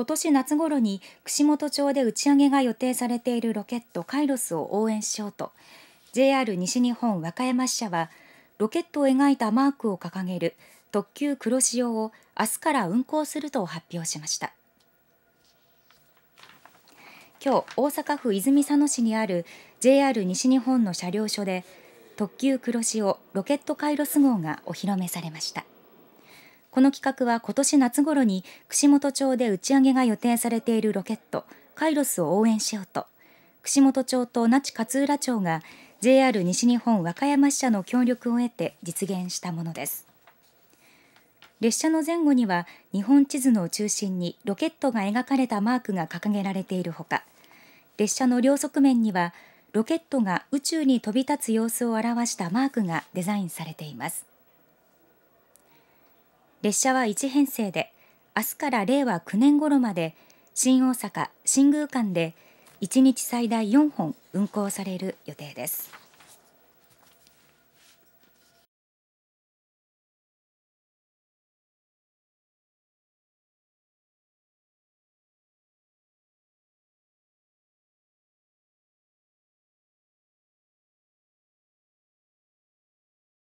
今年夏ごろに串本町で打ち上げが予定されているロケットカイロスを応援しようと JR 西日本和歌山支社はロケットを描いたマークを掲げる特急黒潮を明日から運行すると発表しました今日大阪府泉佐野市にある JR 西日本の車両所で特急黒潮ロケットカイロス号がお披露目されました。この企画は今年夏頃に串本町で打ち上げが予定されているロケットカイロスを応援しようと串本町と那智勝浦町が JR 西日本和歌山支社の協力を得て実現したものです列車の前後には日本地図の中心にロケットが描かれたマークが掲げられているほか列車の両側面にはロケットが宇宙に飛び立つ様子を表したマークがデザインされています。列車は1編成で明日から令和9年頃まで新大阪・新宮間で1日最大4本運行される予定です。